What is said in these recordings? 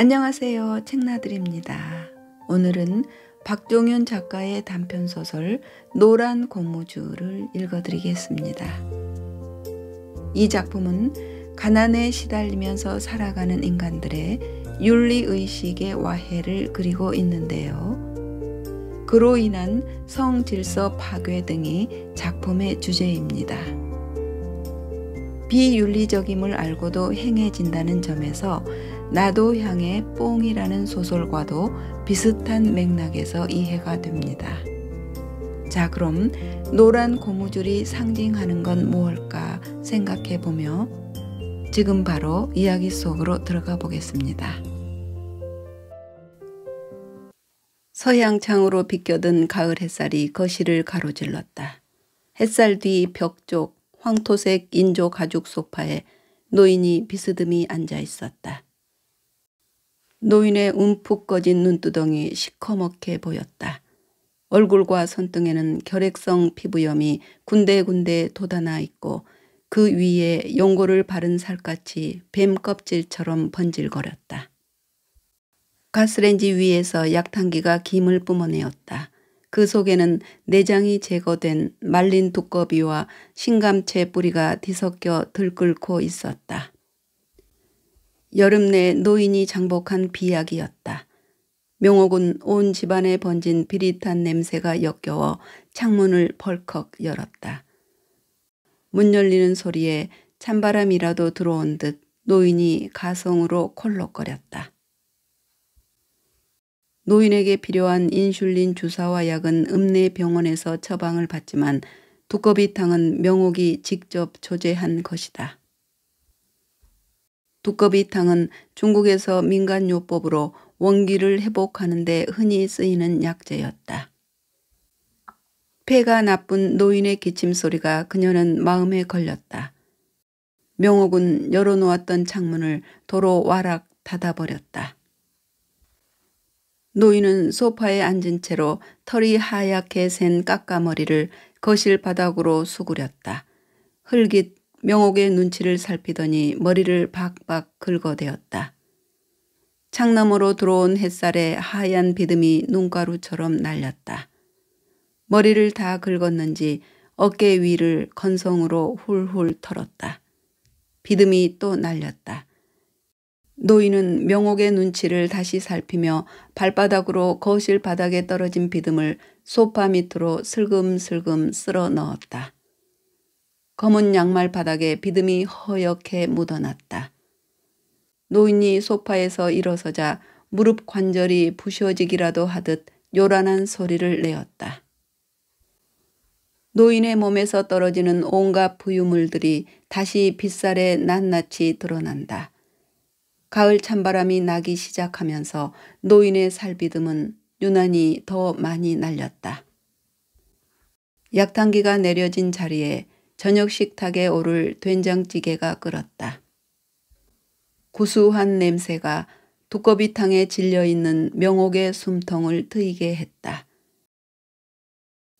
안녕하세요. 책나들입니다. 오늘은 박종윤 작가의 단편 소설 노란 고무줄을 읽어드리겠습니다. 이 작품은 가난에 시달리면서 살아가는 인간들의 윤리의식의 와해를 그리고 있는데요. 그로 인한 성 질서 파괴 등이 작품의 주제입니다. 비윤리적임을 알고도 행해진다는 점에서 나도 향해 뽕이라는 소설과도 비슷한 맥락에서 이해가 됩니다. 자, 그럼 노란 고무줄이 상징하는 건 무엇일까 생각해 보며 지금 바로 이야기 속으로 들어가 보겠습니다. 서양 창으로 비껴든 가을 햇살이 거실을 가로질렀다. 햇살 뒤 벽 쪽 황토색 인조 가죽 소파에 노인이 비스듬히 앉아 있었다. 노인의 움푹 꺼진 눈두덩이 시커멓게 보였다. 얼굴과 손등에는 결핵성 피부염이 군데군데 돋아나 있고 그 위에 연고를 바른 살갗이 뱀 껍질처럼 번질거렸다. 가스렌지 위에서 약탄기가 김을 뿜어내었다. 그 속에는 내장이 제거된 말린 두꺼비와 신감채 뿌리가 뒤섞여 들끓고 있었다. 여름 내 노인이 장복한 비약이었다. 명옥은 온 집안에 번진 비릿한 냄새가 역겨워 창문을 벌컥 열었다. 문 열리는 소리에 찬바람이라도 들어온 듯 노인이 가성으로 콜록거렸다. 노인에게 필요한 인슐린 주사와 약은 읍내 병원에서 처방을 받지만 두꺼비탕은 명옥이 직접 조제한 것이다. 두꺼비탕은 중국에서 민간요법으로 원기를 회복하는데 흔히 쓰이는 약재였다. 폐가 나쁜 노인의 기침 소리가 그녀는 마음에 걸렸다. 명옥은 열어놓았던 창문을 도로 와락 닫아버렸다. 노인은 소파에 앉은 채로 털이 하얗게 센까까머리를 거실 바닥으로 수그렸다. 흘깃 명옥의 눈치를 살피더니 머리를 박박 긁어대었다. 창너머로 들어온 햇살에 하얀 비듬이 눈가루처럼 날렸다. 머리를 다 긁었는지 어깨 위를 건성으로 훌훌 털었다. 비듬이 또 날렸다. 노인은 명옥의 눈치를 다시 살피며 발바닥으로 거실 바닥에 떨어진 비듬을 소파 밑으로 슬금슬금 쓸어 넣었다. 검은 양말 바닥에 비듬이 허옇게 묻어났다. 노인이 소파에서 일어서자 무릎 관절이 부셔지기라도 하듯 요란한 소리를 내었다. 노인의 몸에서 떨어지는 온갖 부유물들이 다시 빗살에 낱낱이 드러난다. 가을 찬바람이 나기 시작하면서 노인의 살비듬은 유난히 더 많이 날렸다. 약탄기가 내려진 자리에 저녁 식탁에 오를 된장찌개가 끓었다. 구수한 냄새가 두꺼비탕에 질려있는 명옥의 숨통을 트이게 했다.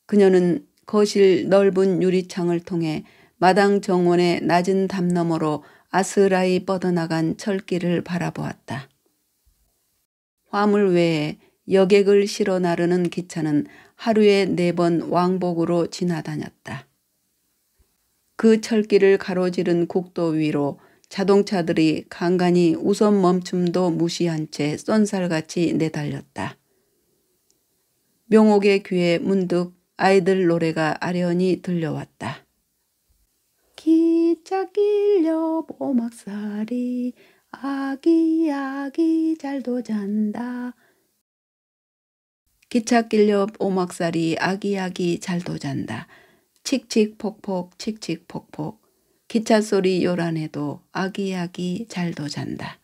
그녀는 거실 넓은 유리창을 통해 마당 정원의 낮은 담 너머로 아스라이 뻗어나간 철길을 바라보았다. 화물 외에 여객을 실어 나르는 기차는 하루에 네 번 왕복으로 지나다녔다. 그 철길을 가로지른 국도 위로 자동차들이 간간히 우선 멈춤도 무시한 채 쏜살같이 내달렸다. 명옥의 귀에 문득 아이들 노래가 아련히 들려왔다. 기차 길려 보막살이 아기 아기 잘도 잔다. 기차 길려 보막살이 아기 아기 잘도 잔다. 칙칙폭폭 칙칙폭폭 기차 소리 요란해도 아기아기 잘도 잔다.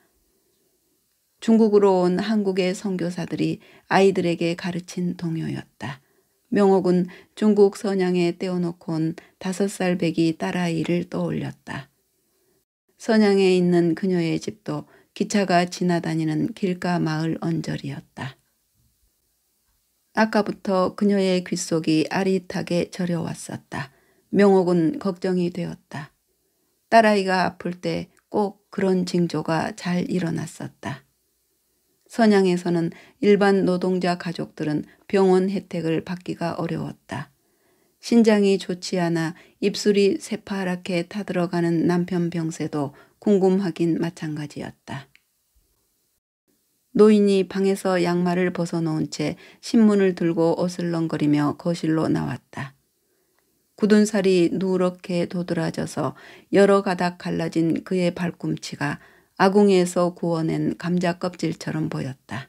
중국으로 온 한국의 선교사들이 아이들에게 가르친 동요였다. 명옥은 중국 선양에 떼어놓고 온 다섯 살 배기 딸아이를 떠올렸다. 선양에 있는 그녀의 집도 기차가 지나다니는 길가 마을 언저리였다. 아까부터 그녀의 귓속이 아릿하게 저려왔었다. 명옥은 걱정이 되었다. 딸아이가 아플 때 꼭 그런 징조가 잘 일어났었다. 선양에서는 일반 노동자 가족들은 병원 혜택을 받기가 어려웠다. 신장이 좋지 않아 입술이 새파랗게 타들어가는 남편 병세도 궁금하긴 마찬가지였다. 노인이 방에서 양말을 벗어놓은 채 신문을 들고 어슬렁거리며 거실로 나왔다. 굳은 살이 누렇게 도드라져서 여러 가닥 갈라진 그의 발꿈치가 아궁에서 구워낸 감자 껍질처럼 보였다.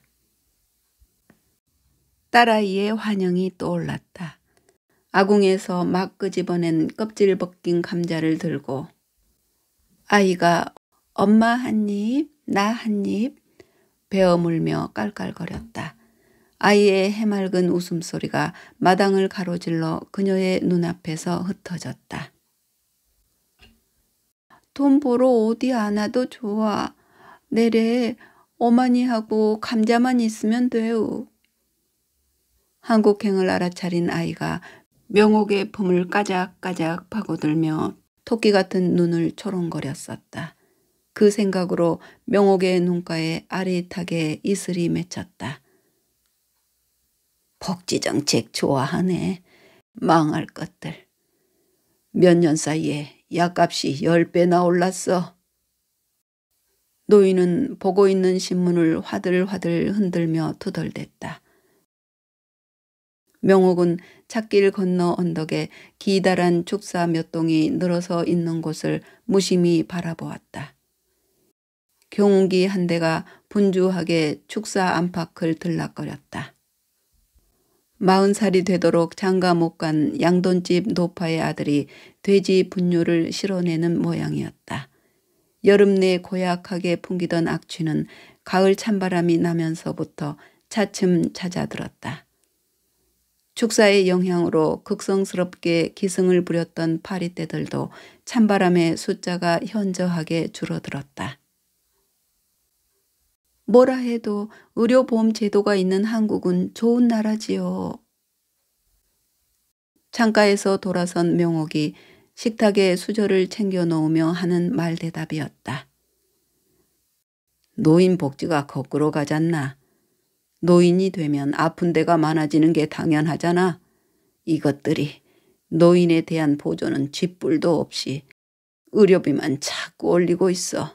딸아이의 환영이 떠올랐다. 아궁에서 막 끄집어낸 껍질 벗긴 감자를 들고 아이가 엄마 한 입, 나 한 입, 베어물며 깔깔거렸다. 아이의 해맑은 웃음소리가 마당을 가로질러 그녀의 눈앞에서 흩어졌다. 돈 벌어 어디 안 와도 좋아. 내래 어머니하고 감자만 있으면 돼요 한국행을 알아차린 아이가 명옥의 품을 까작까작 파고들며 토끼 같은 눈을 초롱거렸었다. 그 생각으로 명옥의 눈가에 아릿하게 이슬이 맺혔다. 복지정책 좋아하네. 망할 것들. 몇 년 사이에 약값이 열 배나 올랐어. 노인은 보고 있는 신문을 화들화들 흔들며 투덜댔다. 명옥은 찻길 건너 언덕에 기다란 축사 몇 동이 늘어서 있는 곳을 무심히 바라보았다. 경운기 한 대가 분주하게 축사 안팎을 들락거렸다. 마흔 살이 되도록 장가 못 간 양돈집 노파의 아들이 돼지 분뇨를 실어내는 모양이었다. 여름 내 고약하게 풍기던 악취는 가을 찬바람이 나면서부터 차츰 찾아들었다. 축사의 영향으로 극성스럽게 기승을 부렸던 파리떼들도 찬바람의 숫자가 현저하게 줄어들었다. 뭐라 해도 의료보험 제도가 있는 한국은 좋은 나라지요. 창가에서 돌아선 명옥이 식탁에 수저를 챙겨 놓으며 하는 말대답이었다. 노인 복지가 거꾸로 가잖나. 노인이 되면 아픈 데가 많아지는 게 당연하잖아. 이것들이 노인에 대한 보조는 쥐뿔도 없이 의료비만 자꾸 올리고 있어.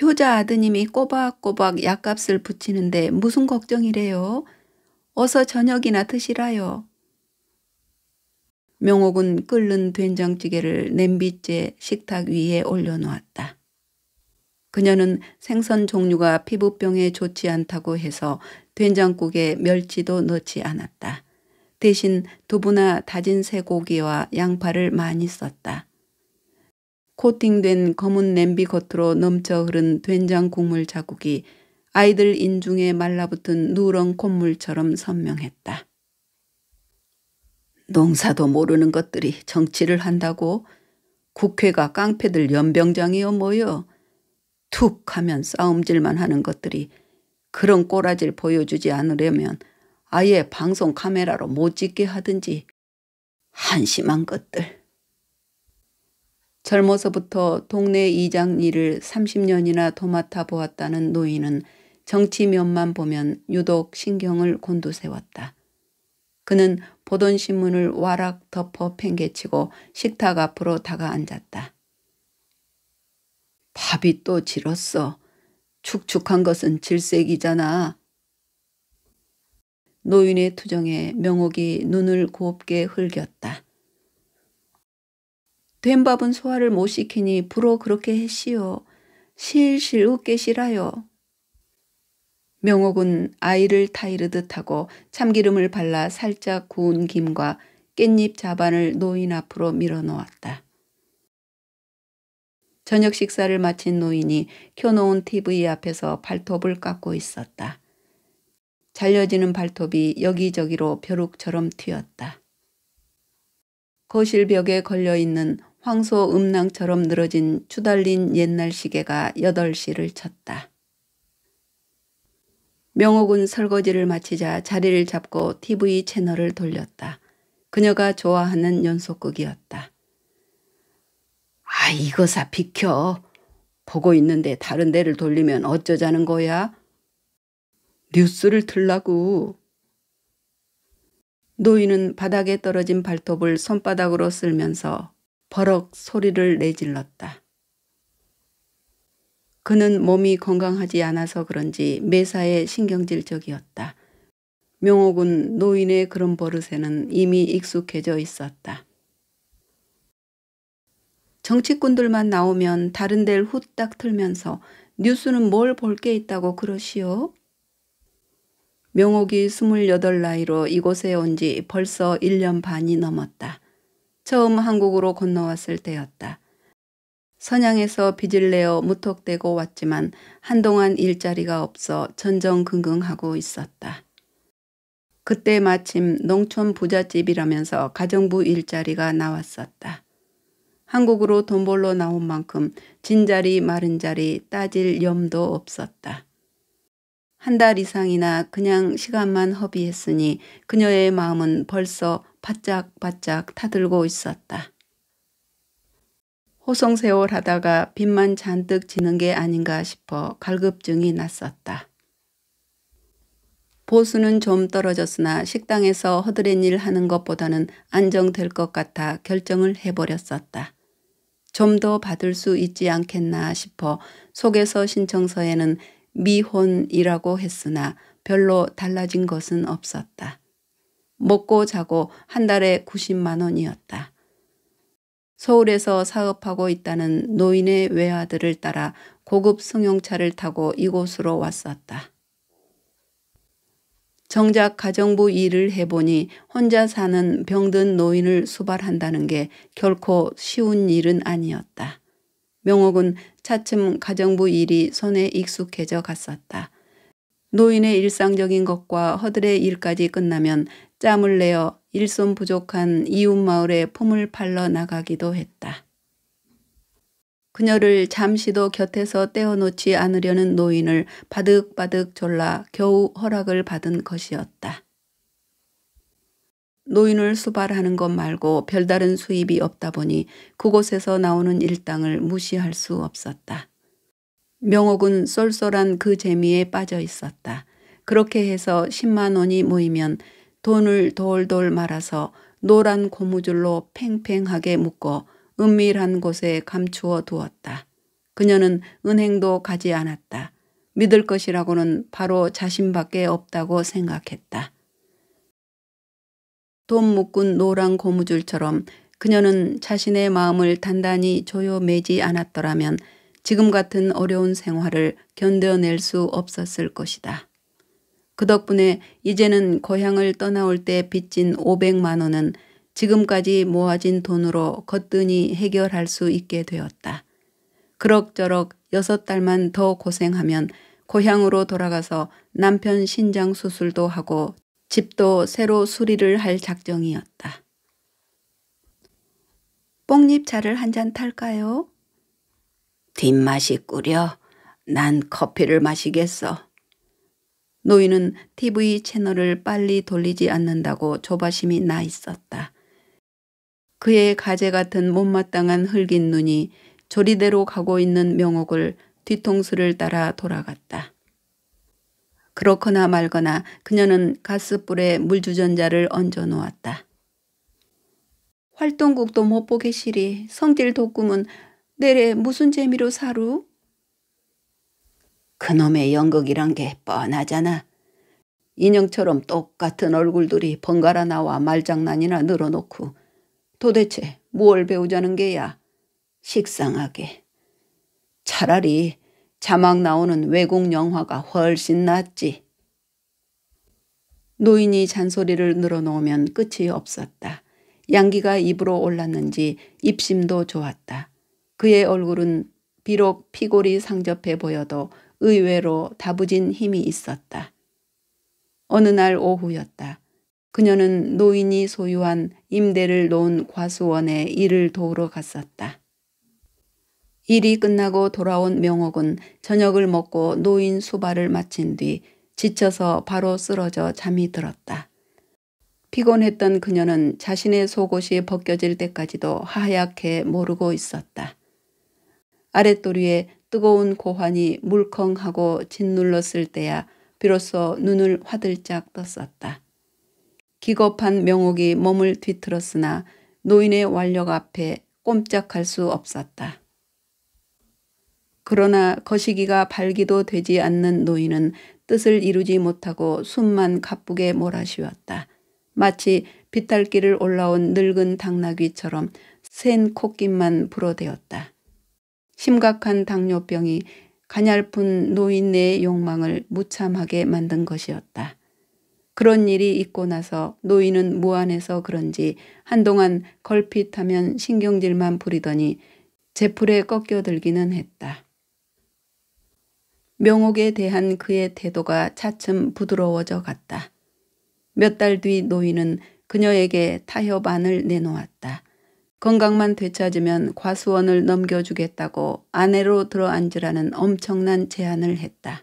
효자 아드님이 꼬박꼬박 약값을 붙이는데 무슨 걱정이래요. 어서 저녁이나 드시라요. 명옥은 끓는 된장찌개를 냄비째 식탁 위에 올려놓았다. 그녀는 생선 종류가 피부병에 좋지 않다고 해서 된장국에 멸치도 넣지 않았다. 대신 두부나 다진 쇠고기와 양파를 많이 썼다. 코팅된 검은 냄비 겉으로 넘쳐 흐른 된장 국물 자국이 아이들 인중에 말라붙은 누런 콧물처럼 선명했다. 농사도 모르는 것들이 정치를 한다고 국회가 깡패들 연병장이여뭐여툭 하면 싸움질만 하는 것들이 그런 꼬라질 보여주지 않으려면 아예 방송 카메라로 못 찍게 하든지 한심한 것들. 젊어서부터 동네 이장 일을 30년이나 도맡아 보았다는 노인은 정치면만 보면 유독 신경을 곤두세웠다. 그는 보던 신문을 와락 덮어 팽개치고 식탁 앞으로 다가 앉았다. 밥이 또 질었어. 축축한 것은 질색이잖아. 노인의 투정에 명옥이 눈을 곱게 흘겼다. 된 밥은 소화를 못 시키니 불어 그렇게 했시오. 실실 웃게시라요. 명옥은 아이를 타이르듯 하고 참기름을 발라 살짝 구운 김과 깻잎 자반을 노인 앞으로 밀어놓았다. 저녁 식사를 마친 노인이 켜놓은 TV 앞에서 발톱을 깎고 있었다. 잘려지는 발톱이 여기저기로 벼룩처럼 튀었다. 거실 벽에 걸려있는 황소 음낭처럼 늘어진 추달린 옛날 시계가 8시를 쳤다. 명옥은 설거지를 마치자 자리를 잡고 TV 채널을 돌렸다. 그녀가 좋아하는 연속극이었다. 아 이거사 비켜. 보고 있는데 다른 데를 돌리면 어쩌자는 거야? 뉴스를 틀라고. 노인은 바닥에 떨어진 발톱을 손바닥으로 쓸면서 버럭 소리를 내질렀다. 그는 몸이 건강하지 않아서 그런지 매사에 신경질적이었다. 명옥은 노인의 그런 버릇에는 이미 익숙해져 있었다. 정치꾼들만 나오면 다른 데를 후딱 틀면서 뉴스는 뭘 볼 게 있다고 그러시오? 명옥이 스물여덟 나이로 이곳에 온 지 벌써 1년 반이 넘었다. 처음 한국으로 건너왔을 때였다. 선양에서 빚을 내어 무턱대고 왔지만 한동안 일자리가 없어 전전긍긍하고 있었다. 그때 마침 농촌 부잣집이라면서 가정부 일자리가 나왔었다. 한국으로 돈 벌러 나온 만큼 진자리 마른 자리 따질 염도 없었다. 한 달 이상이나 그냥 시간만 허비했으니 그녀의 마음은 벌써 바짝바짝 타들고 있었다. 호송세월 하다가 빚만 잔뜩 지는 게 아닌가 싶어 갈급증이 났었다. 보수는 좀 떨어졌으나 식당에서 허드렛 일 하는 것보다는 안정될 것 같아 결정을 해버렸었다. 좀 더 받을 수 있지 않겠나 싶어 속에서 신청서에는 미혼이라고 했으나 별로 달라진 것은 없었다. 먹고 자고 한 달에 90만 원이었다. 서울에서 사업하고 있다는 노인의 외아들을 따라 고급 승용차를 타고 이곳으로 왔었다. 정작 가정부 일을 해보니 혼자 사는 병든 노인을 수발한다는 게 결코 쉬운 일은 아니었다. 명옥은 차츰 가정부 일이 손에 익숙해져 갔었다. 노인의 일상적인 것과 허들의 일까지 끝나면 짬을 내어 일손 부족한 이웃마을에 폼을 팔러 나가기도 했다. 그녀를 잠시도 곁에서 떼어놓지 않으려는 노인을 바득바득 졸라 겨우 허락을 받은 것이었다. 노인을 수발하는 것 말고 별다른 수입이 없다 보니 그곳에서 나오는 일당을 무시할 수 없었다. 명옥은 쏠쏠한 그 재미에 빠져 있었다. 그렇게 해서 10만 원이 모이면 돈을 돌돌 말아서 노란 고무줄로 팽팽하게 묶어 은밀한 곳에 감추어 두었다. 그녀는 은행도 가지 않았다. 믿을 것이라고는 바로 자신밖에 없다고 생각했다. 돈 묶은 노란 고무줄처럼 그녀는 자신의 마음을 단단히 조여매지 않았더라면 지금 같은 어려운 생활을 견뎌낼 수 없었을 것이다. 그 덕분에 이제는 고향을 떠나올 때 빚진 500만 원은 지금까지 모아진 돈으로 거뜬히 해결할 수 있게 되었다. 그럭저럭 여섯 달만 더 고생하면 고향으로 돌아가서 남편 신장 수술도 하고 집도 새로 수리를 할 작정이었다. 뽕잎차를 한 잔 탈까요? 뒷맛이 꾸려. 난 커피를 마시겠어. 노인은 TV 채널을 빨리 돌리지 않는다고 조바심이 나 있었다. 그의 가재 같은 못마땅한 흙인 눈이 조리대로 가고 있는 명옥을 뒤통수를 따라 돌아갔다. 그렇거나 말거나 그녀는 가스불에 물주전자를 얹어 놓았다. 활동국도 못 보게 시리 성질 돋구은 내래 무슨 재미로 사루? 그놈의 연극이란 게 뻔하잖아. 인형처럼 똑같은 얼굴들이 번갈아 나와 말장난이나 늘어놓고 도대체 뭘 배우자는 게야. 식상하게. 차라리 자막 나오는 외국 영화가 훨씬 낫지. 노인이 잔소리를 늘어놓으면 끝이 없었다. 양기가 입으로 올랐는지 입심도 좋았다. 그의 얼굴은 비록 피골이 상접해 보여도 의외로 다부진 힘이 있었다. 어느 날 오후였다. 그녀는 노인이 소유한 임대를 놓은 과수원에 일을 도우러 갔었다. 일이 끝나고 돌아온 명옥은 저녁을 먹고 노인 수발을 마친 뒤 지쳐서 바로 쓰러져 잠이 들었다. 피곤했던 그녀는 자신의 속옷이 벗겨질 때까지도 하얗게 모르고 있었다. 아랫도리에 뜨거운 고환이 물컹하고 짓눌렀을 때야 비로소 눈을 화들짝 떴었다. 기겁한 명옥이 몸을 뒤틀었으나 노인의 완력 앞에 꼼짝할 수 없었다. 그러나 거시기가 발기도 되지 않는 노인은 뜻을 이루지 못하고 숨만 가쁘게 몰아쉬었다. 마치 비탈길을 올라온 늙은 당나귀처럼 센코끼만 불어대었다. 심각한 당뇨병이 가냘픈 노인네의 욕망을 무참하게 만든 것이었다. 그런 일이 있고 나서 노인은 무안해서 그런지 한동안 걸핏하면 신경질만 부리더니 제풀에 꺾여들기는 했다. 명옥에 대한 그의 태도가 차츰 부드러워져 갔다. 몇 달 뒤 노인은 그녀에게 타협안을 내놓았다. 건강만 되찾으면 과수원을 넘겨주겠다고 아내로 들어앉으라는 엄청난 제안을 했다.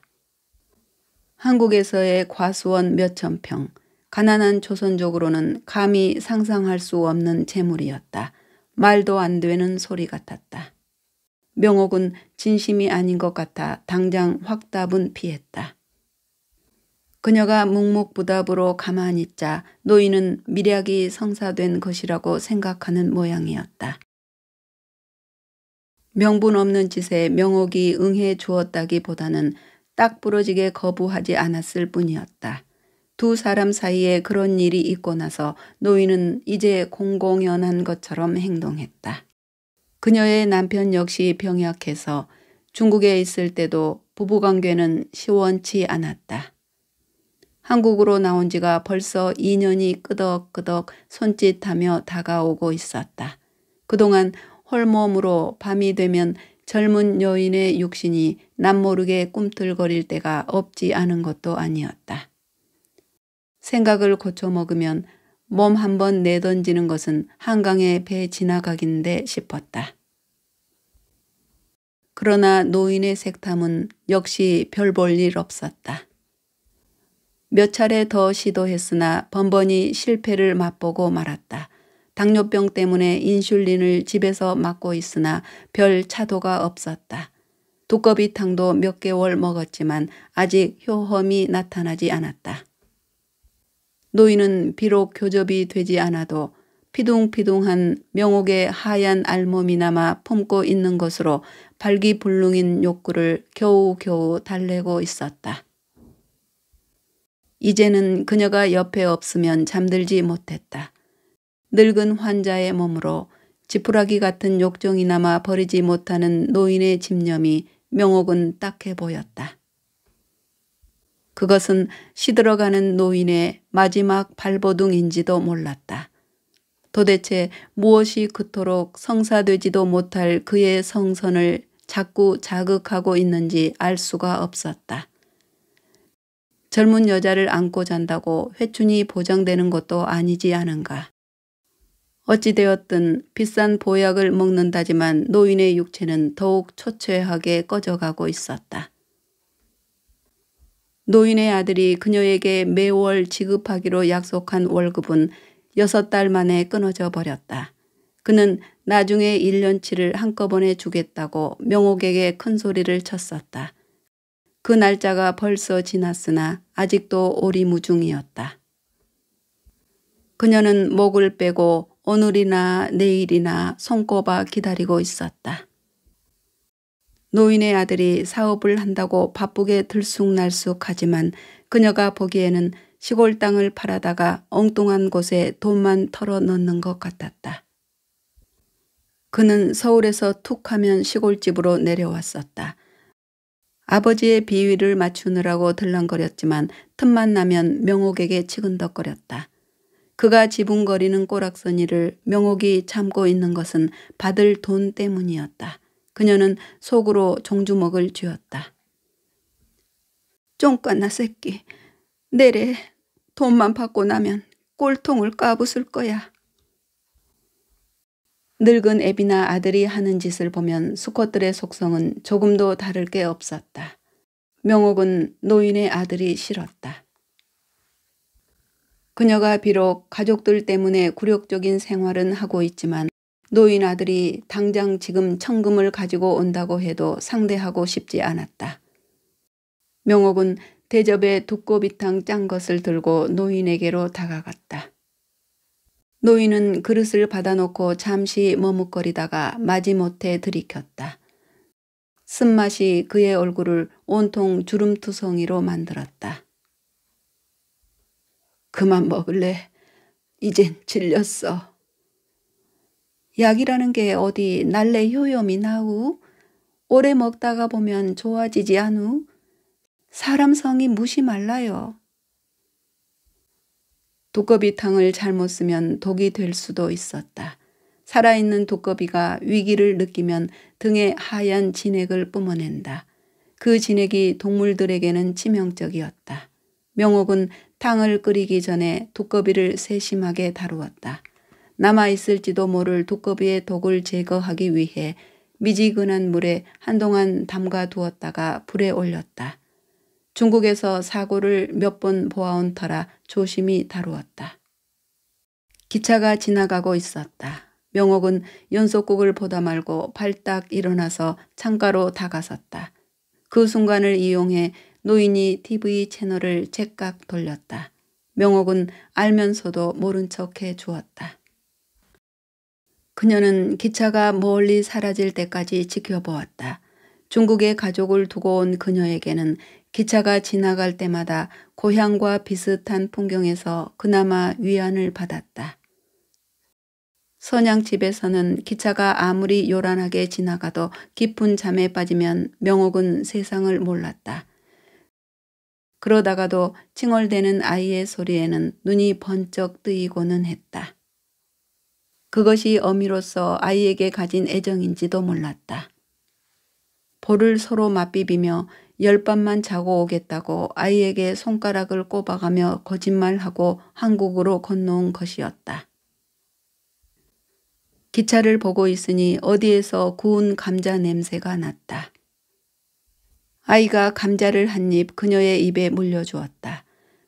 한국에서의 과수원 몇천 평, 가난한 조선족으로는 감히 상상할 수 없는 재물이었다. 말도 안 되는 소리 같았다. 명옥은 진심이 아닌 것 같아 당장 확답은 피했다. 그녀가 묵묵부답으로 가만히 있자 노인은 미략이 성사된 것이라고 생각하는 모양이었다. 명분 없는 짓에 명옥이 응해 주었다기보다는 딱 부러지게 거부하지 않았을 뿐이었다. 두 사람 사이에 그런 일이 있고 나서 노인은 이제 공공연한 것처럼 행동했다. 그녀의 남편 역시 병약해서 중국에 있을 때도 부부관계는 시원치 않았다. 한국으로 나온 지가 벌써 2년이 끄덕끄덕 손짓하며 다가오고 있었다. 그동안 홀몸으로 밤이 되면 젊은 여인의 육신이 남모르게 꿈틀거릴 때가 없지 않은 것도 아니었다. 생각을 고쳐먹으면 몸 한 번 내던지는 것은 한강에 배 지나가긴데 싶었다. 그러나 노인의 색탐은 역시 별 볼 일 없었다. 몇 차례 더 시도했으나 번번이 실패를 맛보고 말았다. 당뇨병 때문에 인슐린을 집에서 맞고 있으나 별 차도가 없었다. 두꺼비탕도 몇 개월 먹었지만 아직 효험이 나타나지 않았다. 노인은 비록 교접이 되지 않아도 피둥피둥한 명옥의 하얀 알몸이나마 품고 있는 것으로 발기불능인 욕구를 겨우겨우 달래고 있었다. 이제는 그녀가 옆에 없으면 잠들지 못했다. 늙은 환자의 몸으로 지푸라기 같은 욕정이 남아 버리지 못하는 노인의 집념이 명옥은 딱해 보였다. 그것은 시들어가는 노인의 마지막 발버둥인지도 몰랐다. 도대체 무엇이 그토록 성사되지도 못할 그의 성선을 자꾸 자극하고 있는지 알 수가 없었다. 젊은 여자를 안고 잔다고 회춘이 보장되는 것도 아니지 않은가. 어찌되었든 비싼 보약을 먹는다지만 노인의 육체는 더욱 초췌하게 꺼져가고 있었다. 노인의 아들이 그녀에게 매월 지급하기로 약속한 월급은 6달 만에 끊어져 버렸다. 그는 나중에 1년치를 한꺼번에 주겠다고 명옥에게 큰 소리를 쳤었다. 그 날짜가 벌써 지났으나 아직도 오리무중이었다. 그녀는 목을 빼고 오늘이나 내일이나 손꼽아 기다리고 있었다. 노인의 아들이 사업을 한다고 바쁘게 들쑥날쑥하지만 그녀가 보기에는 시골 땅을 팔아다가 엉뚱한 곳에 돈만 털어 넣는 것 같았다. 그는 서울에서 툭 하면 시골집으로 내려왔었다. 아버지의 비위를 맞추느라고 들렁거렸지만 틈만 나면 명옥에게 치근덕거렸다. 그가 지붕거리는 꼬락서니를 명옥이 참고 있는 것은 받을 돈 때문이었다. 그녀는 속으로 종주먹을 쥐었다. 쫑깐나 새끼, 내래 돈만 받고 나면 꼴통을 까부술 거야. 늙은 애비나 아들이 하는 짓을 보면 수컷들의 속성은 조금도 다를 게 없었다. 명옥은 노인의 아들이 싫었다. 그녀가 비록 가족들 때문에 굴욕적인 생활은 하고 있지만 노인 아들이 당장 지금 천금을 가지고 온다고 해도 상대하고 싶지 않았다. 명옥은 대접에 두꺼비탕 짠 것을 들고 노인에게로 다가갔다. 노인은 그릇을 받아놓고 잠시 머뭇거리다가 마지못해 들이켰다. 쓴맛이 그의 얼굴을 온통 주름투성이로 만들었다. 그만 먹을래. 이젠 질렸어. 약이라는 게 어디 날래 효염이 나우? 오래 먹다가 보면 좋아지지 않우? 사람 성이 무시 말라요. 두꺼비탕을 잘못 쓰면 독이 될 수도 있었다. 살아있는 두꺼비가 위기를 느끼면 등에 하얀 진액을 뿜어낸다. 그 진액이 동물들에게는 치명적이었다. 명옥은 탕을 끓이기 전에 두꺼비를 세심하게 다루었다. 남아있을지도 모를 두꺼비의 독을 제거하기 위해 미지근한 물에 한동안 담가 두었다가 불에 올렸다. 중국에서 사고를 몇 번 보아온 터라 조심히 다루었다. 기차가 지나가고 있었다. 명옥은 연속극을 보다 말고 발딱 일어나서 창가로 다가섰다. 그 순간을 이용해 노인이 TV 채널을 제깍 돌렸다. 명옥은 알면서도 모른 척해 주었다. 그녀는 기차가 멀리 사라질 때까지 지켜보았다. 중국에 가족을 두고 온 그녀에게는 기차가 지나갈 때마다 고향과 비슷한 풍경에서 그나마 위안을 받았다. 선양집에서는 기차가 아무리 요란하게 지나가도 깊은 잠에 빠지면 명옥은 세상을 몰랐다. 그러다가도 칭얼대는 아이의 소리에는 눈이 번쩍 뜨이고는 했다. 그것이 어미로서 아이에게 가진 애정인지도 몰랐다. 볼을 서로 맞비비며 열 밤만 자고 오겠다고 아이에게 손가락을 꼽아가며 거짓말하고 한국으로 건너온 것이었다. 기차를 보고 있으니 어디에서 구운 감자 냄새가 났다. 아이가 감자를 한 입 그녀의 입에 물려주었다.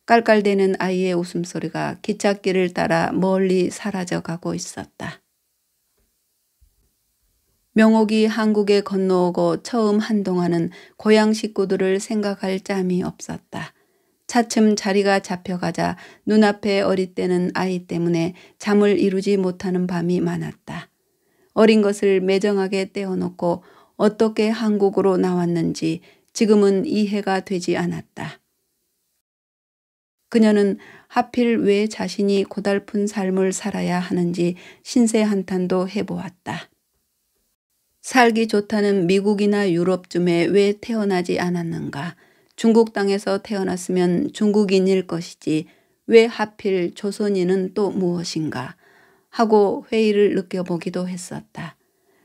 깔깔대는 아이의 웃음소리가 기찻길을 따라 멀리 사라져가고 있었다. 명옥이 한국에 건너오고 처음 한동안은 고향 식구들을 생각할 짬이 없었다. 차츰 자리가 잡혀가자 눈앞에 어리때는 아이 때문에 잠을 이루지 못하는 밤이 많았다. 어린 것을 매정하게 떼어놓고 어떻게 한국으로 나왔는지 지금은 이해가 되지 않았다. 그녀는 하필 왜 자신이 고달픈 삶을 살아야 하는지 신세 한탄도 해보았다. 살기 좋다는 미국이나 유럽쯤에 왜 태어나지 않았는가? 중국 땅에서 태어났으면 중국인일 것이지 왜 하필 조선인은 또 무엇인가? 하고 회의를 느껴보기도 했었다.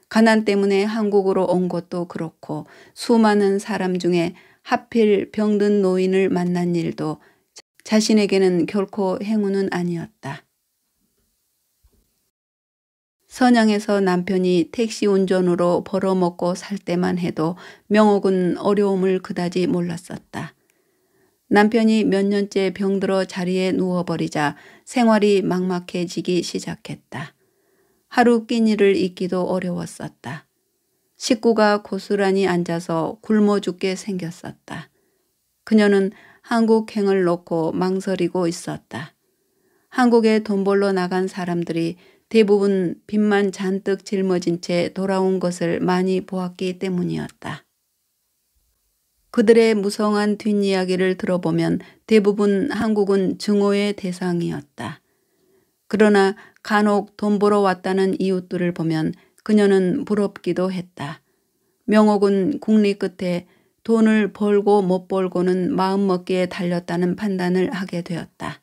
가난 때문에 한국으로 온 것도 그렇고 수많은 사람 중에 하필 병든 노인을 만난 일도 자신에게는 결코 행운은 아니었다. 선양에서 남편이 택시 운전으로 벌어먹고 살 때만 해도 명옥은 어려움을 그다지 몰랐었다. 남편이 몇 년째 병들어 자리에 누워버리자 생활이 막막해지기 시작했다. 하루 끼니를 잊기도 어려웠었다. 식구가 고스란히 앉아서 굶어 죽게 생겼었다. 그녀는 한국행을 놓고 망설이고 있었다. 한국에 돈 벌러 나간 사람들이 대부분 빚만 잔뜩 짊어진 채 돌아온 것을 많이 보았기 때문이었다. 그들의 무성한 뒷이야기를 들어보면 대부분 한국은 증오의 대상이었다. 그러나 간혹 돈 벌어 왔다는 이웃들을 보면 그녀는 부럽기도 했다. 명옥은 국리 끝에 돈을 벌고 못 벌고는 마음먹기에 달렸다는 판단을 하게 되었다.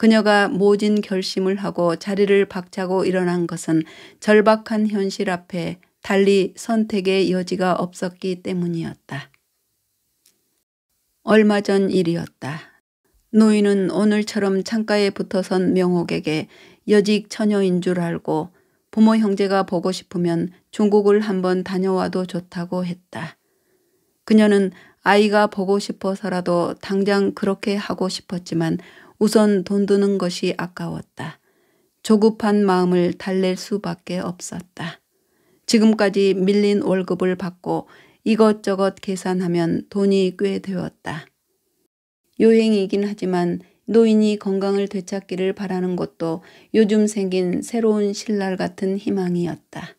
그녀가 모진 결심을 하고 자리를 박차고 일어난 것은 절박한 현실 앞에 달리 선택의 여지가 없었기 때문이었다. 얼마 전 일이었다. 노인은 오늘처럼 창가에 붙어선 명옥에게 여직 처녀인 줄 알고 부모 형제가 보고 싶으면 중국을 한번 다녀와도 좋다고 했다. 그녀는 아이가 보고 싶어서라도 당장 그렇게 하고 싶었지만 우선 돈 드는 것이 아까웠다. 조급한 마음을 달랠 수밖에 없었다. 지금까지 밀린 월급을 받고 이것저것 계산하면 돈이 꽤 되었다. 요행이긴 하지만 노인이 건강을 되찾기를 바라는 것도 요즘 생긴 새로운 신랄 같은 희망이었다.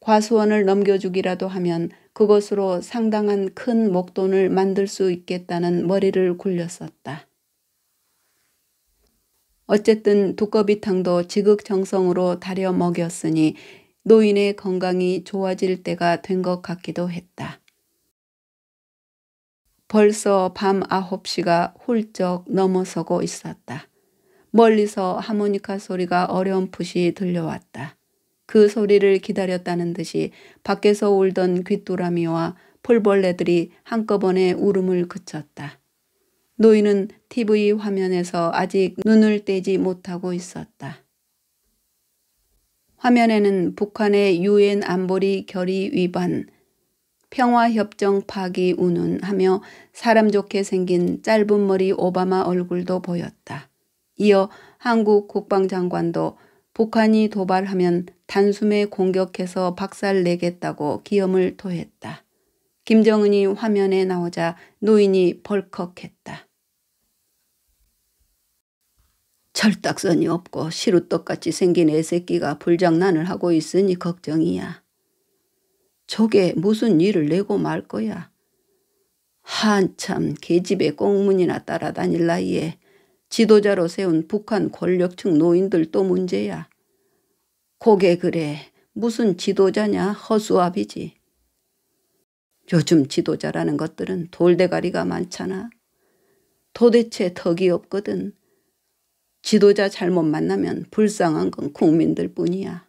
과수원을 넘겨주기라도 하면 그것으로 상당한 큰 목돈을 만들 수 있겠다는 머리를 굴렸었다. 어쨌든 두꺼비탕도 지극정성으로 다려 먹였으니 노인의 건강이 좋아질 때가 된 것 같기도 했다. 벌써 밤 9시가 훌쩍 넘어서고 있었다. 멀리서 하모니카 소리가 어렴풋이 들려왔다. 그 소리를 기다렸다는 듯이 밖에서 울던 귀뚜라미와 폴벌레들이 한꺼번에 울음을 그쳤다. 노인은 TV 화면에서 아직 눈을 떼지 못하고 있었다. 화면에는 북한의 유엔 안보리 결의 위반, 평화협정 파기 운운하며 사람 좋게 생긴 짧은 머리 오바마 얼굴도 보였다. 이어 한국 국방장관도 북한이 도발하면 단숨에 공격해서 박살 내겠다고 기염을 토했다. 김정은이 화면에 나오자 노인이 벌컥했다. 철딱선이 없고 시루떡같이 생긴 애새끼가 불장난을 하고 있으니 걱정이야. 저게 무슨 일을 내고 말 거야. 한참 계집애 꽁문이나 따라다닐 나이에 지도자로 세운 북한 권력층 노인들도 문제야. 고개 그래 무슨 지도자냐 허수아비지. 요즘 지도자라는 것들은 돌대가리가 많잖아. 도대체 덕이 없거든. 지도자 잘못 만나면 불쌍한 건 국민들 뿐이야.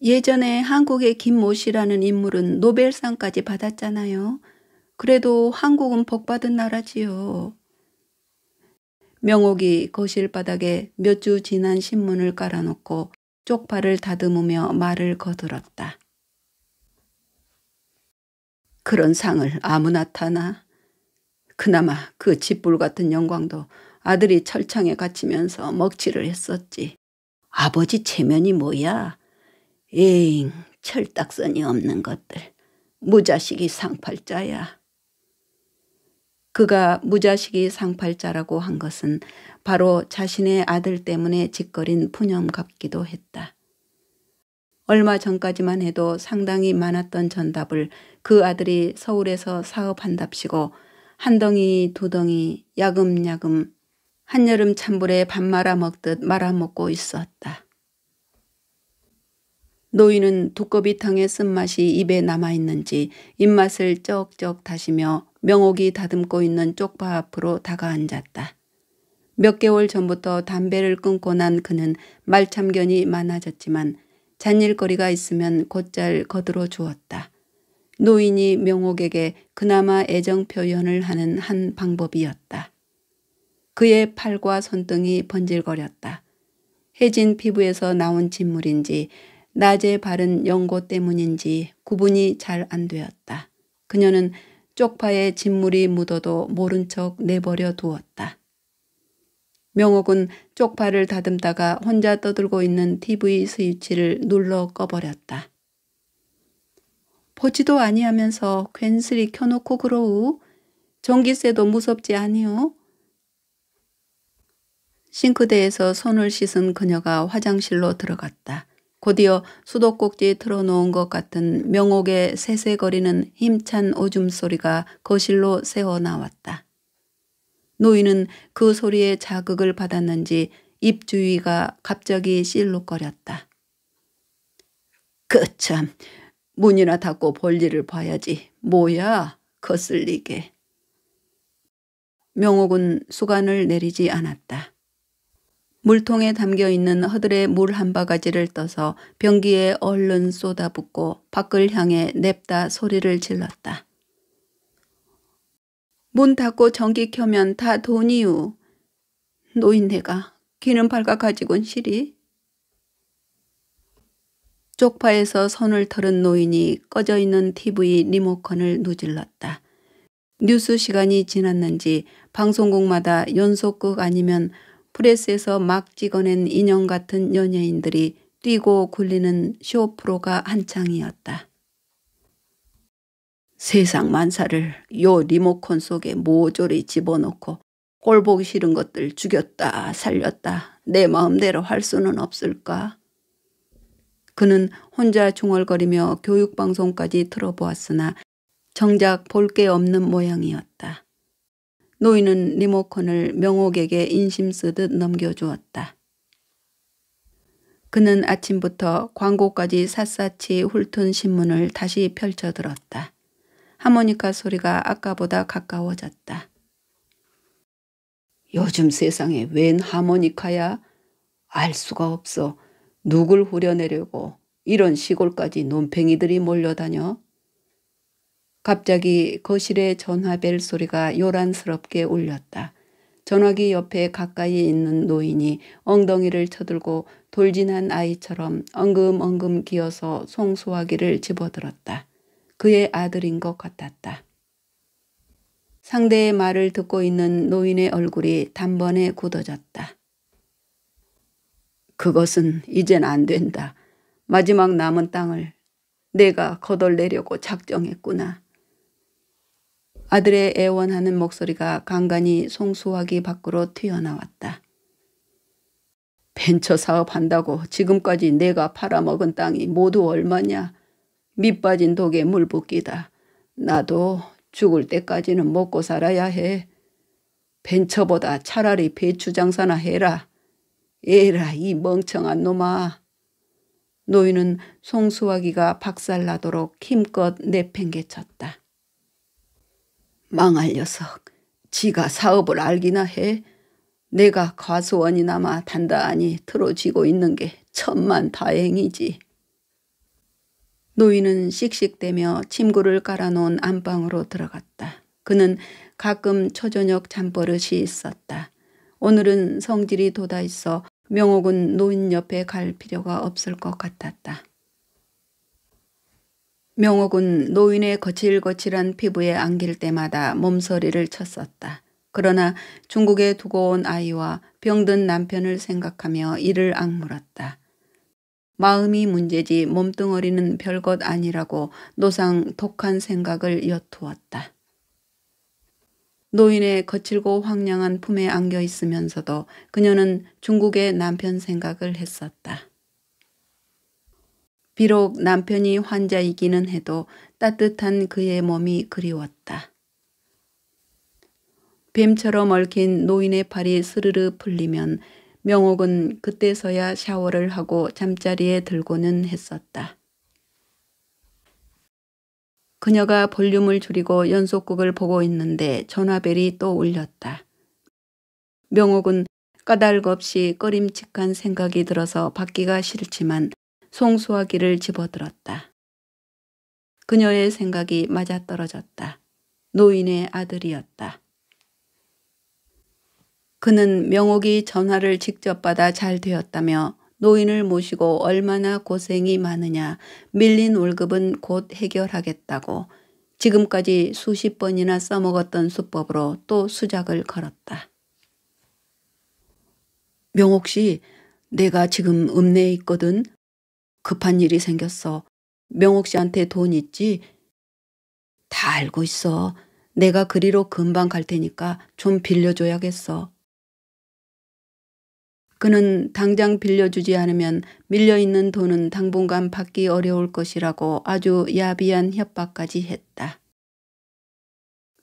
예전에 한국의 김모 씨라는 인물은 노벨상까지 받았잖아요. 그래도 한국은 복받은 나라지요. 명옥이 거실 바닥에 몇 주 지난 신문을 깔아놓고 쪽파를 다듬으며 말을 거들었다. 그런 상을 아무나 타나? 그나마 그 짓불 같은 영광도 아들이 철창에 갇히면서 먹칠을 했었지. 아버지 체면이 뭐야? 에잉, 철딱선이 없는 것들. 무자식이 상팔자야. 그가 무자식이 상팔자라고 한 것은 바로 자신의 아들 때문에 짓거린 푸념 같기도 했다. 얼마 전까지만 해도 상당히 많았던 전답을 그 아들이 서울에서 사업한답시고 한 덩이 두 덩이 야금야금 한여름 찬불에밥 말아먹듯 말아먹고 있었다. 노인은 두꺼비탕의 쓴맛이 입에 남아있는지 입맛을 쩍쩍 다시며 명옥이 다듬고 있는 쪽파 앞으로 다가앉았다. 몇 개월 전부터 담배를 끊고 난 그는 말참견이 많아졌지만 잔일거리가 있으면 곧잘 거들어 주었다. 노인이 명옥에게 그나마 애정 표현을 하는 한 방법이었다. 그의 팔과 손등이 번질거렸다. 해진 피부에서 나온 진물인지 낮에 바른 연고 때문인지 구분이 잘 안 되었다. 그녀는 쪽파에 진물이 묻어도 모른 척 내버려 두었다. 명옥은 쪽파를 다듬다가 혼자 떠들고 있는 TV 스위치를 눌러 꺼버렸다. 보지도 아니하면서 괜스레 켜놓고 그러우. 전기세도 무섭지 아니오. 싱크대에서 손을 씻은 그녀가 화장실로 들어갔다. 곧이어 수도꼭지에 틀어놓은 것 같은 명옥의 세세거리는 힘찬 오줌소리가 거실로 새어나왔다. 노인은 그 소리에 자극을 받았는지 입 주위가 갑자기 실룩거렸다. 그 참 문이나 닫고 볼일을 봐야지. 뭐야 거슬리게. 명옥은 수간을 내리지 않았다. 물통에 담겨 있는 허들의 물 한 바가지를 떠서 변기에 얼른 쏟아붓고 밖을 향해 냅다 소리를 질렀다. 문 닫고 전기 켜면 다 돈이유. 노인네가 기는발각가지고는 시리. 쪽파에서 손을 털은 노인이 꺼져 있는 TV 리모컨을 누질렀다. 뉴스 시간이 지났는지 방송국마다 연속극 아니면 프레스에서 막 찍어낸 인형 같은 연예인들이 뛰고 굴리는 쇼프로가 한창이었다. 세상 만사를 요 리모컨 속에 모조리 집어넣고 꼴 보기 싫은 것들 죽였다 살렸다 내 마음대로 할 수는 없을까? 그는 혼자 중얼거리며 교육방송까지 틀어보았으나 정작 볼 게 없는 모양이었다. 노인은 리모컨을 명옥에게 인심 쓰듯 넘겨주었다. 그는 아침부터 광고까지 샅샅이 훑은 신문을 다시 펼쳐들었다. 하모니카 소리가 아까보다 가까워졌다. 요즘 세상에 웬 하모니카야? 알 수가 없어. 누굴 후려내려고 이런 시골까지 논팽이들이 몰려다녀? 갑자기 거실에 전화벨 소리가 요란스럽게 울렸다. 전화기 옆에 가까이 있는 노인이 엉덩이를 쳐들고 돌진한 아이처럼 엉금엉금 기어서 송소화기를 집어들었다. 그의 아들인 것 같았다. 상대의 말을 듣고 있는 노인의 얼굴이 단번에 굳어졌다. 그것은 이젠 안 된다. 마지막 남은 땅을 내가 거덜내려고 작정했구나. 아들의 애원하는 목소리가 간간히 송수화기 밖으로 튀어나왔다. 벤처 사업한다고 지금까지 내가 팔아먹은 땅이 모두 얼마냐. 밑 빠진 독에 물 붓기다. 나도 죽을 때까지는 먹고 살아야 해. 벤처보다 차라리 배추 장사나 해라. 에라 이 멍청한 놈아. 노인은 송수화기가 박살나도록 힘껏 내팽개쳤다. 망할 녀석 지가 사업을 알기나 해. 내가 과수원이나마 단단히 틀어지고 있는 게 천만 다행이지. 노인은 씩씩대며 침구를 깔아놓은 안방으로 들어갔다. 그는 가끔 초저녁 잠버릇이 있었다. 오늘은 성질이 돋아 있어 명옥은 노인 옆에 갈 필요가 없을 것 같았다. 명옥은 노인의 거칠거칠한 피부에 안길 때마다 몸서리를 쳤었다. 그러나 중국에 두고 온 아이와 병든 남편을 생각하며 이를 악물었다. 마음이 문제지 몸뚱어리는 별것 아니라고 노상 독한 생각을 여투었다. 노인의 거칠고 황량한 품에 안겨 있으면서도 그녀는 중국의 남편 생각을 했었다. 비록 남편이 환자이기는 해도 따뜻한 그의 몸이 그리웠다. 뱀처럼 얽힌 노인의 팔이 스르르 풀리면 명옥은 그때서야 샤워를 하고 잠자리에 들고는 했었다. 그녀가 볼륨을 줄이고 연속극을 보고 있는데 전화벨이 또 울렸다. 명옥은 까닭 없이 꺼림칙한 생각이 들어서 받기가 싫지만 송수화기를 집어들었다. 그녀의 생각이 맞아떨어졌다. 노인의 아들이었다. 그는 명옥이 전화를 직접 받아 잘 되었다며 노인을 모시고 얼마나 고생이 많으냐 밀린 월급은 곧 해결하겠다고 지금까지 수십 번이나 써먹었던 수법으로 또 수작을 걸었다. 명옥 씨, 내가 지금 읍내에 있거든 급한 일이 생겼어. 명옥 씨한테 돈 있지? 다 알고 있어. 내가 그리로 금방 갈 테니까 좀 빌려줘야겠어. 그는 당장 빌려주지 않으면 밀려있는 돈은 당분간 받기 어려울 것이라고 아주 야비한 협박까지 했다.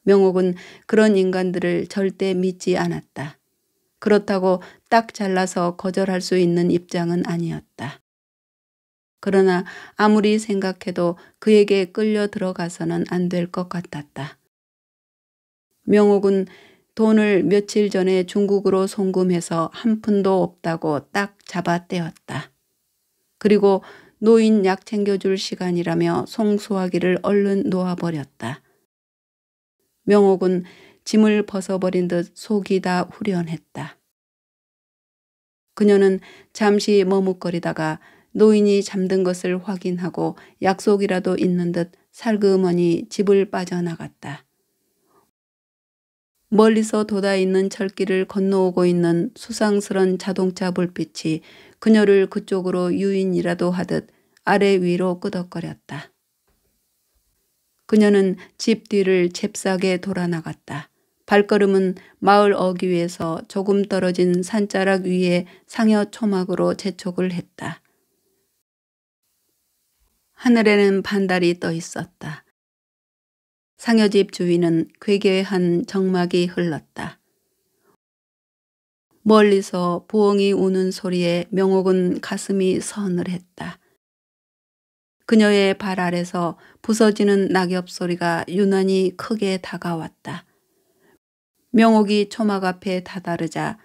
명옥은 그런 인간들을 절대 믿지 않았다. 그렇다고 딱 잘라서 거절할 수 있는 입장은 아니었다. 그러나 아무리 생각해도 그에게 끌려 들어가서는 안 될 것 같았다. 명옥은 돈을 며칠 전에 중국으로 송금해서 한 푼도 없다고 딱 잡아떼었다. 그리고 노인 약 챙겨줄 시간이라며 송소하기를 얼른 놓아버렸다. 명옥은 짐을 벗어버린 듯 속이 다 후련했다. 그녀는 잠시 머뭇거리다가 노인이 잠든 것을 확인하고 약속이라도 있는 듯 살그머니 집을 빠져나갔다. 멀리서 돋아 있는 철길을 건너오고 있는 수상스런 자동차 불빛이 그녀를 그쪽으로 유인이라도 하듯 아래 위로 끄덕거렸다. 그녀는 집 뒤를 잽싸게 돌아나갔다. 발걸음은 마을 어귀에서 조금 떨어진 산자락 위에 상여 초막으로 재촉을 했다. 하늘에는 반달이 떠 있었다. 상여집 주위는 괴괴한 정막이 흘렀다. 멀리서 부엉이 우는 소리에 명옥은 가슴이 서늘했다. 그녀의 발 아래서 부서지는 낙엽 소리가 유난히 크게 다가왔다. 명옥이 초막 앞에 다다르자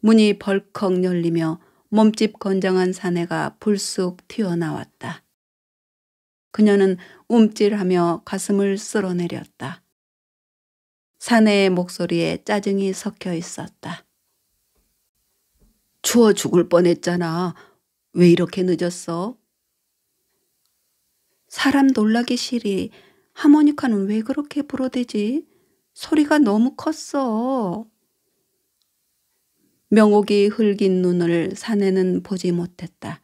문이 벌컥 열리며 몸집 건장한 사내가 불쑥 튀어나왔다. 그녀는 움찔하며 가슴을 쓸어내렸다. 사내의 목소리에 짜증이 섞여 있었다. 추워 죽을 뻔했잖아. 왜 이렇게 늦었어? 사람 놀라기 싫이 하모니카는 왜 그렇게 불어대지? 소리가 너무 컸어. 명옥이 흘긴 눈을 사내는 보지 못했다.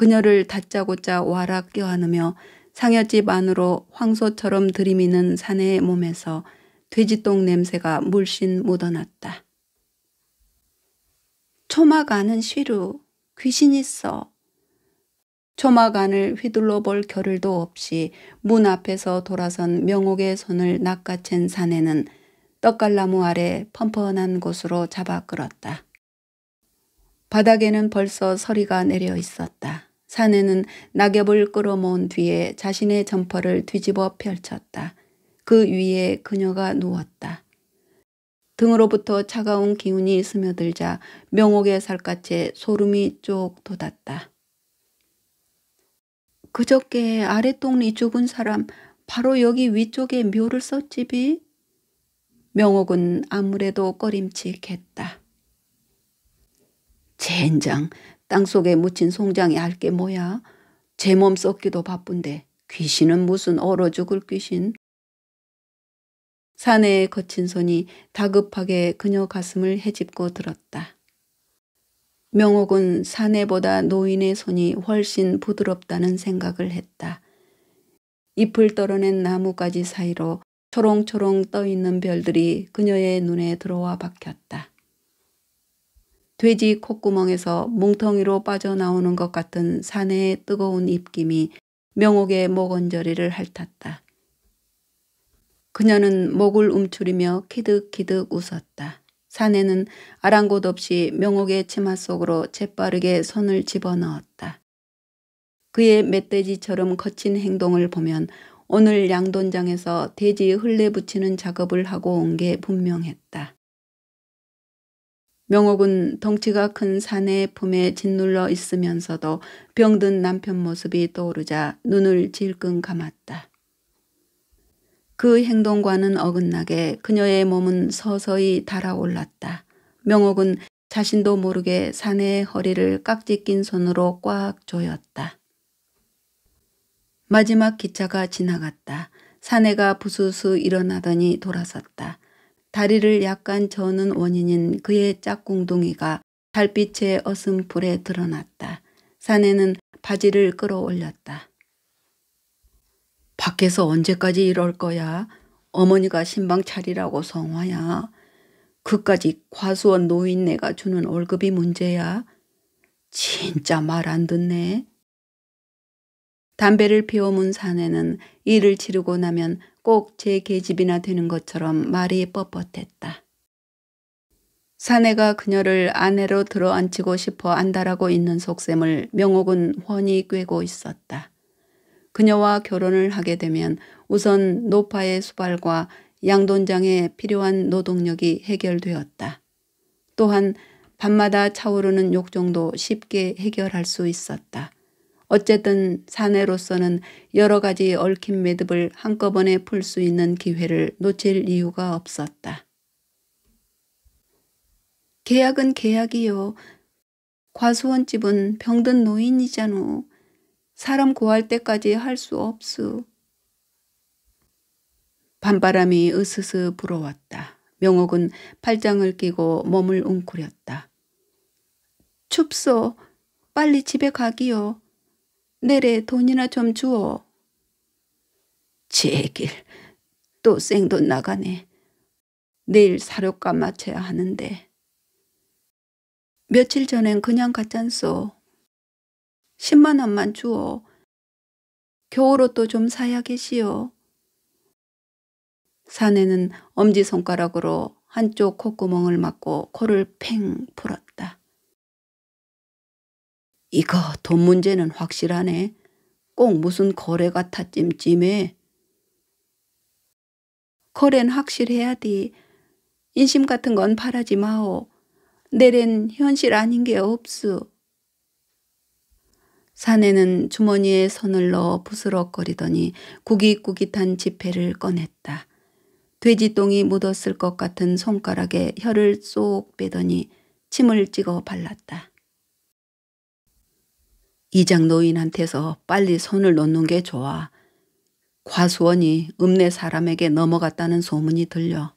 그녀를 다짜고짜 와라 껴안으며 상여집 안으로 황소처럼 들이미는 사내의 몸에서 돼지똥 냄새가 물씬 묻어났다. 초막 안은 쉬루 귀신 있어. 초막 안을 휘둘러 볼 겨를도 없이 문 앞에서 돌아선 명옥의 손을 낚아챈 사내는 떡갈나무 아래 펀펀한 곳으로 잡아 끌었다. 바닥에는 벌써 서리가 내려 있었다. 사내는 낙엽을 끌어모은 뒤에 자신의 점퍼를 뒤집어 펼쳤다. 그 위에 그녀가 누웠다. 등으로부터 차가운 기운이 스며들자 명옥의 살갗에 소름이 쪽 돋았다. 그저께 아랫동리 죽은 사람 바로 여기 위쪽에 묘를 썼지비? 명옥은 아무래도 꺼림칙했다. 젠장 땅속에 묻힌 송장이 할게 뭐야? 제 몸 썩기도 바쁜데 귀신은 무슨 얼어 죽을 귀신. 사내의 거친 손이 다급하게 그녀 가슴을 헤집고 들었다. 명옥은 사내보다 노인의 손이 훨씬 부드럽다는 생각을 했다. 잎을 떨어낸 나뭇가지 사이로 초롱초롱 떠있는 별들이 그녀의 눈에 들어와 박혔다. 돼지 콧구멍에서 뭉텅이로 빠져나오는 것 같은 사내의 뜨거운 입김이 명옥의 목언저리를 핥았다. 그녀는 목을 움츠리며 키득키득 웃었다. 사내는 아랑곳 없이 명옥의 치마 속으로 재빠르게 손을 집어넣었다. 그의 멧돼지처럼 거친 행동을 보면 오늘 양돈장에서 돼지 흘레 붙이는 작업을 하고 온 게 분명했다. 명옥은 덩치가 큰 사내 품에 짓눌러 있으면서도 병든 남편 모습이 떠오르자 눈을 질끈 감았다. 그 행동과는 어긋나게 그녀의 몸은 서서히 달아올랐다. 명옥은 자신도 모르게 사내의 허리를 깍지 낀 손으로 꽉 조였다. 마지막 기차가 지나갔다. 사내가 부수수 일어나더니 돌아섰다. 다리를 약간 저는 원인인 그의 짝꿍둥이가 달빛의 어슴불에 드러났다. 사내는 바지를 끌어올렸다. 밖에서 언제까지 이럴 거야? 어머니가 신방 차리라고 성화야. 그까지 과수원 노인네가 주는 월급이 문제야. 진짜 말 안 듣네. 담배를 피워문 사내는 일을 치르고 나면 꼭제 계집이나 되는 것처럼 말이 뻣뻣했다. 사내가 그녀를 아내로 들어앉히고 싶어 안달하고 있는 속셈을 명옥은 훤히 꿰고 있었다. 그녀와 결혼을 하게 되면 우선 노파의 수발과 양돈장에 필요한 노동력이 해결되었다. 또한 밤마다 차오르는 욕정도 쉽게 해결할 수 있었다. 어쨌든 사내로서는 여러 가지 얽힌 매듭을 한꺼번에 풀 수 있는 기회를 놓칠 이유가 없었다. 계약은 계약이요. 과수원집은 병든 노인이잖아. 사람 구할 때까지 할 수 없수. 밤바람이 으스스 불어왔다. 명옥은 팔짱을 끼고 몸을 웅크렸다. 춥소. 빨리 집에 가기요. 내래 돈이나 좀 주어. 제길 또 생돈 나가네. 내일 사료값 맞춰야 하는데. 며칠 전엔 그냥 갔잖소. 10만 원만 주어. 겨울옷도 좀 사야 계시오. 사내는 엄지손가락으로 한쪽 콧구멍을 막고 코를 팽 풀었다. 이거 돈 문제는 확실하네. 꼭 무슨 거래 같아 찜찜해. 거래는 확실해야지. 인심 같은 건 바라지 마오. 내린 현실 아닌 게 없수. 사내는 주머니에 손을 넣어 부스럭거리더니 구깃구깃한 지폐를 꺼냈다. 돼지똥이 묻었을 것 같은 손가락에 혀를 쏙 빼더니 침을 찍어 발랐다. 이장 노인한테서 빨리 손을 놓는 게 좋아. 과수원이 읍내 사람에게 넘어갔다는 소문이 들려.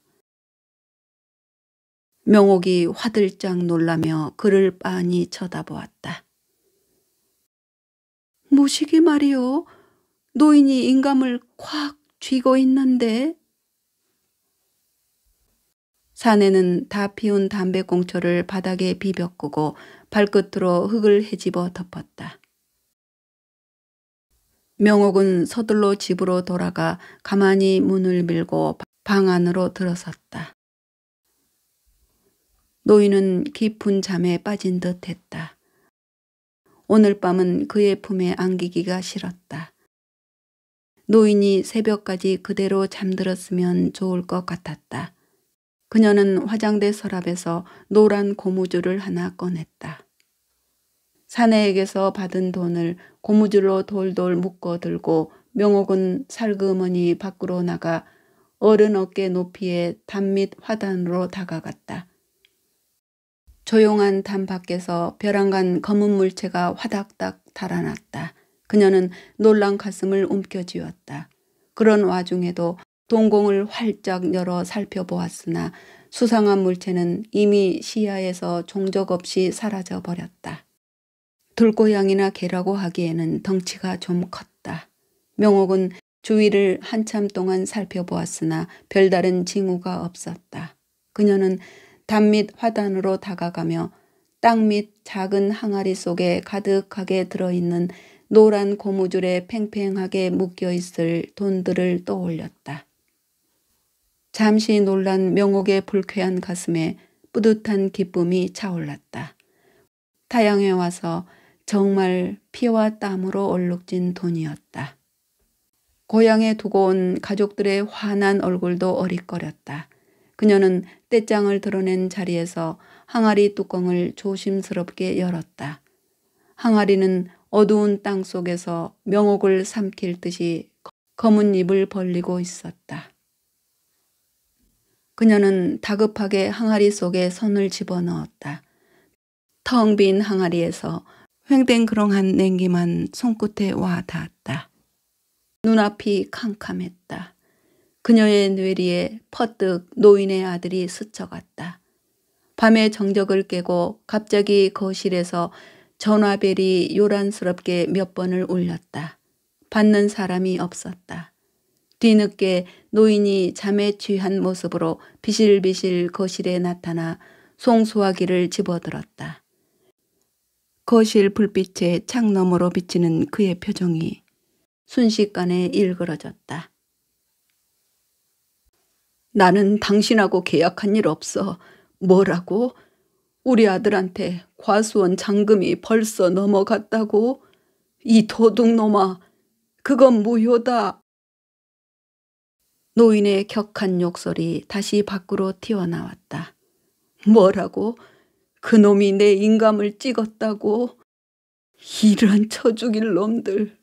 명옥이 화들짝 놀라며 그를 빤히 쳐다보았다. 무식이 말이오 노인이 인감을 콱 쥐고 있는데. 사내는 다 피운 담배꽁초를 바닥에 비벼 꾸고 발끝으로 흙을 헤집어 덮었다. 명옥은 서둘러 집으로 돌아가 가만히 문을 밀고 방 안으로 들어섰다. 노인은 깊은 잠에 빠진 듯 했다. 오늘 밤은 그의 품에 안기기가 싫었다. 노인이 새벽까지 그대로 잠들었으면 좋을 것 같았다. 그녀는 화장대 서랍에서 노란 고무줄을 하나 꺼냈다. 사내에게서 받은 돈을 고무줄로 돌돌 묶어 들고 명옥은 살그머니 밖으로 나가 어른 어깨 높이의 담밑 화단으로 다가갔다. 조용한 담 밖에서 벼랑간 검은 물체가 화닥닥 달아났다. 그녀는 놀란 가슴을 움켜쥐었다. 그런 와중에도 동공을 활짝 열어 살펴보았으나 수상한 물체는 이미 시야에서 종적 없이 사라져 버렸다. 돌고양이나 개라고 하기에는 덩치가 좀 컸다. 명옥은 주위를 한참 동안 살펴보았으나 별다른 징후가 없었다. 그녀는 담 밑 화단으로 다가가며 땅 밑 작은 항아리 속에 가득하게 들어있는 노란 고무줄에 팽팽하게 묶여있을 돈들을 떠올렸다. 잠시 놀란 명옥의 불쾌한 가슴에 뿌듯한 기쁨이 차올랐다. 타양에 와서 정말 피와 땀으로 얼룩진 돈이었다. 고향에 두고 온 가족들의 환한 얼굴도 어리거렸다. 그녀는 떼장을 드러낸 자리에서 항아리 뚜껑을 조심스럽게 열었다. 항아리는 어두운 땅 속에서 명옥을 삼킬 듯이 검은 입을 벌리고 있었다. 그녀는 다급하게 항아리 속에 손을 집어넣었다. 텅 빈 항아리에서 횡댕그렁한 냉기만 손끝에 와 닿았다. 눈앞이 캄캄했다. 그녀의 뇌리에 퍼뜩 노인의 아들이 스쳐갔다. 밤에 정적을 깨고 갑자기 거실에서 전화벨이 요란스럽게 몇 번을 울렸다. 받는 사람이 없었다. 뒤늦게 노인이 잠에 취한 모습으로 비실비실 거실에 나타나 송수화기를 집어들었다. 거실 불빛에 창너머로 비치는 그의 표정이 순식간에 일그러졌다. 나는 당신하고 계약한 일 없어. 뭐라고? 우리 아들한테 과수원 잔금이 벌써 넘어갔다고? 이 도둑놈아, 그건 무효다. 노인의 격한 욕설이 다시 밖으로 튀어나왔다. 뭐라고? 그놈이 내 인감을 찍었다고. 이런 쳐죽일 놈들.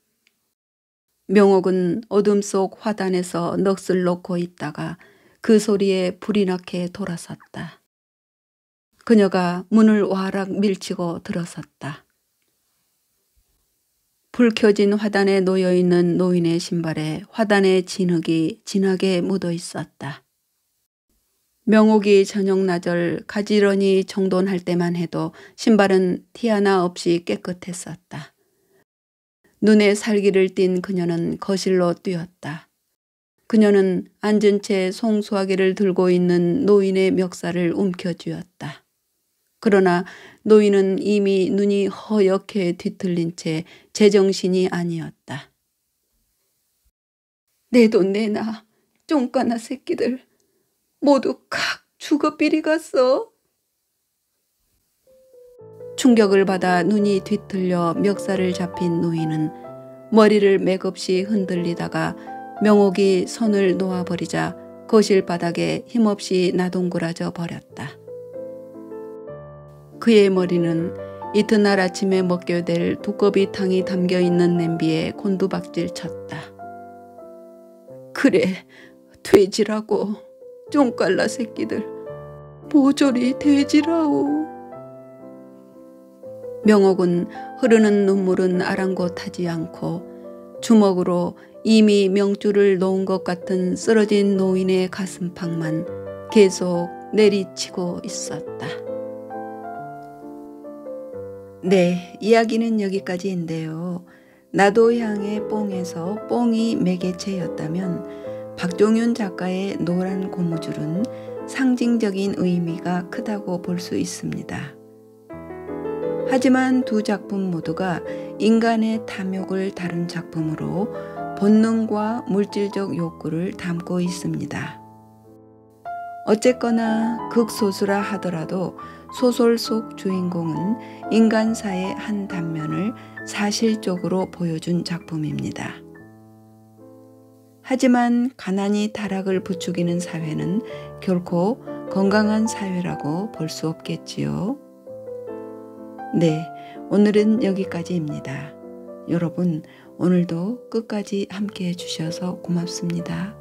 명옥은 어둠 속 화단에서 넋을 놓고 있다가 그 소리에 불이 나게 돌아섰다. 그녀가 문을 와락 밀치고 들어섰다. 불 켜진 화단에 놓여있는 노인의 신발에 화단의 진흙이 진하게 묻어 있었다. 명옥이 저녁 나절 가지런히 정돈할 때만 해도 신발은 티 하나 없이 깨끗했었다. 눈에 살기를 띤 그녀는 거실로 뛰었다. 그녀는 앉은 채 송수화기를 들고 있는 노인의 멱살을 움켜쥐었다. 그러나 노인은 이미 눈이 허옇게 뒤틀린 채 제정신이 아니었다. 내 돈 내놔, 쫑까나 새끼들. 모두 칵 죽어 삐리 갔어. 충격을 받아 눈이 뒤틀려 멱살을 잡힌 노인은 머리를 맥없이 흔들리다가 명옥이 손을 놓아버리자 거실 바닥에 힘없이 나동그라져 버렸다. 그의 머리는 이튿날 아침에 먹게 될 두꺼비탕이 담겨있는 냄비에 곤두박질 쳤다. 그래, 돼지라고. 쫑깔라 새끼들 보조리 돼지라오. 명옥은 흐르는 눈물은 아랑곳하지 않고 주먹으로 이미 명주를 놓은 것 같은 쓰러진 노인의 가슴팍만 계속 내리치고 있었다. 네, 이야기는 여기까지인데요. 나도 향의 뽕에서 뽕이 매개체였다면 박종윤 작가의 노란 고무줄은 상징적인 의미가 크다고 볼 수 있습니다. 하지만 두 작품 모두가 인간의 탐욕을 다룬 작품으로 본능과 물질적 욕구를 담고 있습니다. 어쨌거나 극소수라 하더라도 소설 속 주인공은 인간사의 한 단면을 사실적으로 보여준 작품입니다. 하지만 가난이 타락을 부추기는 사회는 결코 건강한 사회라고 볼 수 없겠지요. 네, 오늘은 여기까지입니다. 여러분, 오늘도 끝까지 함께 해주셔서 고맙습니다.